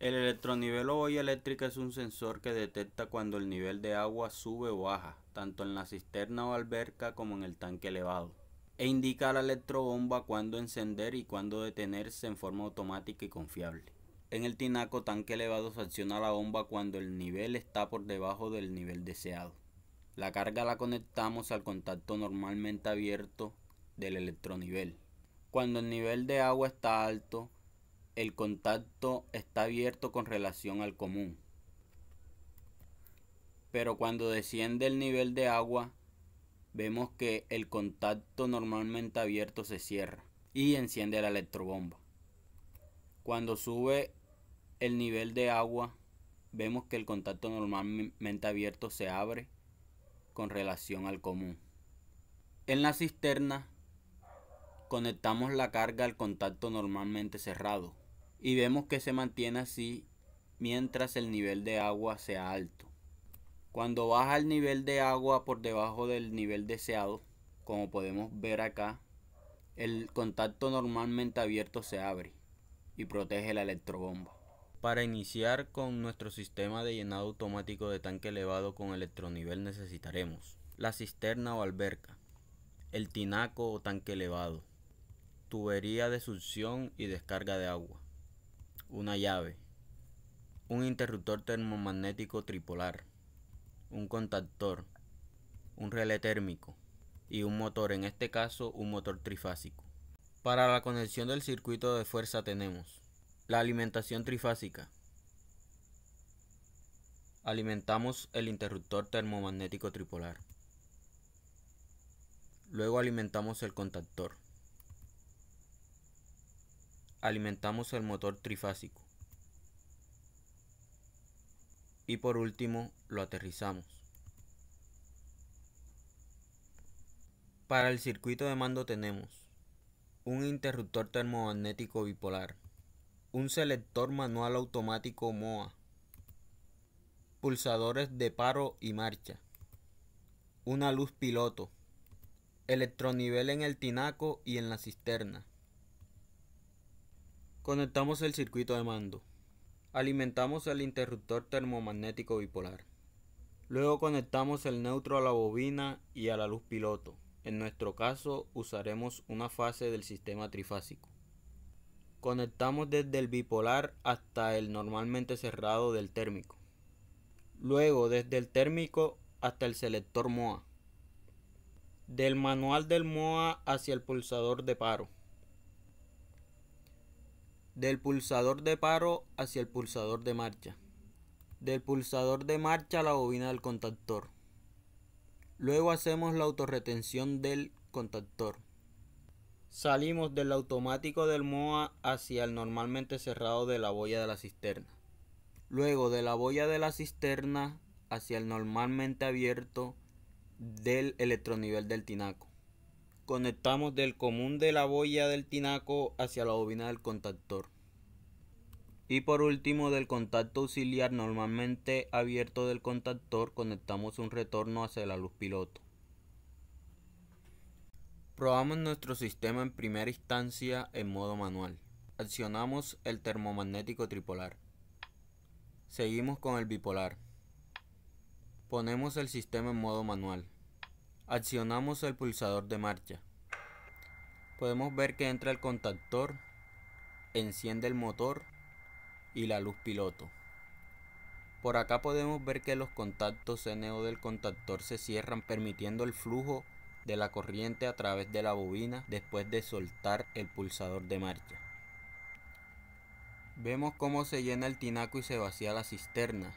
El electronivel o eléctrica es un sensor que detecta cuando el nivel de agua sube o baja, tanto en la cisterna o alberca como en el tanque elevado, e indica a la electrobomba cuándo encender y cuándo detenerse en forma automática y confiable. En el tinaco tanque elevado se acciona la bomba cuando el nivel está por debajo del nivel deseado. La carga la conectamos al contacto normalmente abierto del electronivel. Cuando el nivel de agua está alto, el contacto está abierto con relación al común. Pero cuando desciende el nivel de agua, vemos que el contacto normalmente abierto se cierra y enciende la electrobomba. Cuando sube el nivel de agua, vemos que el contacto normalmente abierto se abre con relación al común. En la cisterna, conectamos la carga al contacto normalmente cerrado y vemos que se mantiene así mientras el nivel de agua sea alto. Cuando baja el nivel de agua por debajo del nivel deseado, como podemos ver acá, el contacto normalmente abierto se abre y protege la electrobomba. Para iniciar con nuestro sistema de llenado automático de tanque elevado con electronivel necesitaremos la cisterna o alberca, el tinaco o tanque elevado, tubería de succión y descarga de agua, una llave, un interruptor termomagnético tripolar, un contactor, un relé térmico y un motor, en este caso un motor trifásico. Para la conexión del circuito de fuerza tenemos la alimentación trifásica. Alimentamos el interruptor termomagnético tripolar. Luego alimentamos el contactor alimentamos el motor trifásico. Y por último, lo aterrizamos. Para el circuito de mando tenemos un interruptor termomagnético bipolar, un selector manual automático MOA, pulsadores de paro y marcha, una luz piloto, electronivel en el tinaco y en la cisterna, Conectamos el circuito de mando. Alimentamos el interruptor termomagnético bipolar. Luego conectamos el neutro a la bobina y a la luz piloto. En nuestro caso usaremos una fase del sistema trifásico. Conectamos desde el bipolar hasta el normalmente cerrado del térmico. Luego desde el térmico hasta el selector MOA. Del manual del MOA hacia el pulsador de paro. Del pulsador de paro hacia el pulsador de marcha. Del pulsador de marcha a la bobina del contactor. Luego hacemos la autorretención del contactor. Salimos del automático del MOA hacia el normalmente cerrado de la boya de la cisterna. Luego de la boya de la cisterna hacia el normalmente abierto del electronivel del tinaco. Conectamos del común de la boya del tinaco hacia la bobina del contactor. Y por último, del contacto auxiliar normalmente abierto del contactor, conectamos un retorno hacia la luz piloto. Probamos nuestro sistema en primera instancia en modo manual. Accionamos el termomagnético tripolar. Seguimos con el bipolar. Ponemos el sistema en modo manual. Accionamos el pulsador de marcha. Podemos ver que entra el contactor, enciende el motor y la luz piloto. Por acá podemos ver que los contactos NO del contactor se cierran permitiendo el flujo de la corriente a través de la bobina después de soltar el pulsador de marcha. Vemos cómo se llena el tinaco y se vacía la cisterna.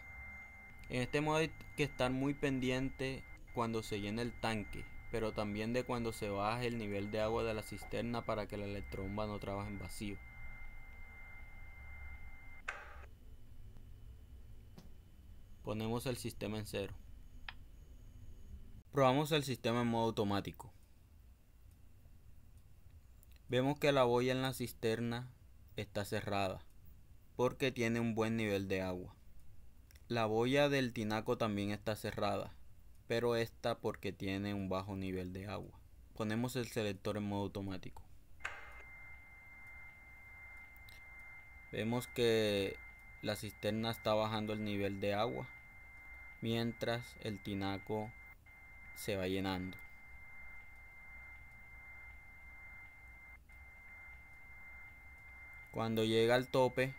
En este modo hay que estar muy pendiente cuando se llena el tanque, pero también de cuando se baje el nivel de agua de la cisterna para que la electromba no trabaje en vacío. Ponemos el sistema en cero. Probamos el sistema en modo automático. Vemos que la boya en la cisterna está cerrada porque tiene un buen nivel de agua. La boya del tinaco también está cerrada pero esta porque tiene un bajo nivel de agua. Ponemos el selector en modo automático. Vemos que la cisterna está bajando el nivel de agua mientras el tinaco se va llenando. Cuando llega al tope,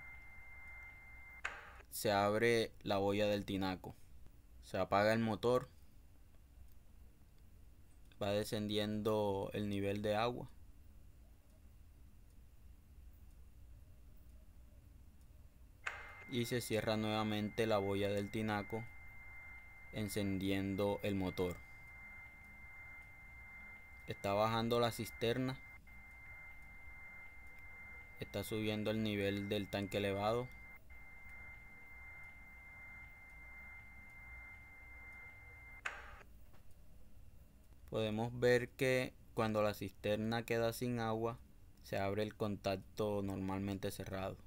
se abre la boya del tinaco. Se apaga el motor va descendiendo el nivel de agua. Y se cierra nuevamente la boya del tinaco encendiendo el motor. Está bajando la cisterna. Está subiendo el nivel del tanque elevado. podemos ver que cuando la cisterna queda sin agua, se abre el contacto normalmente cerrado.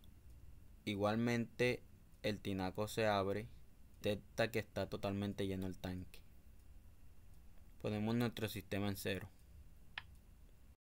Igualmente, el tinaco se abre, detecta que está totalmente lleno el tanque. Ponemos nuestro sistema en cero.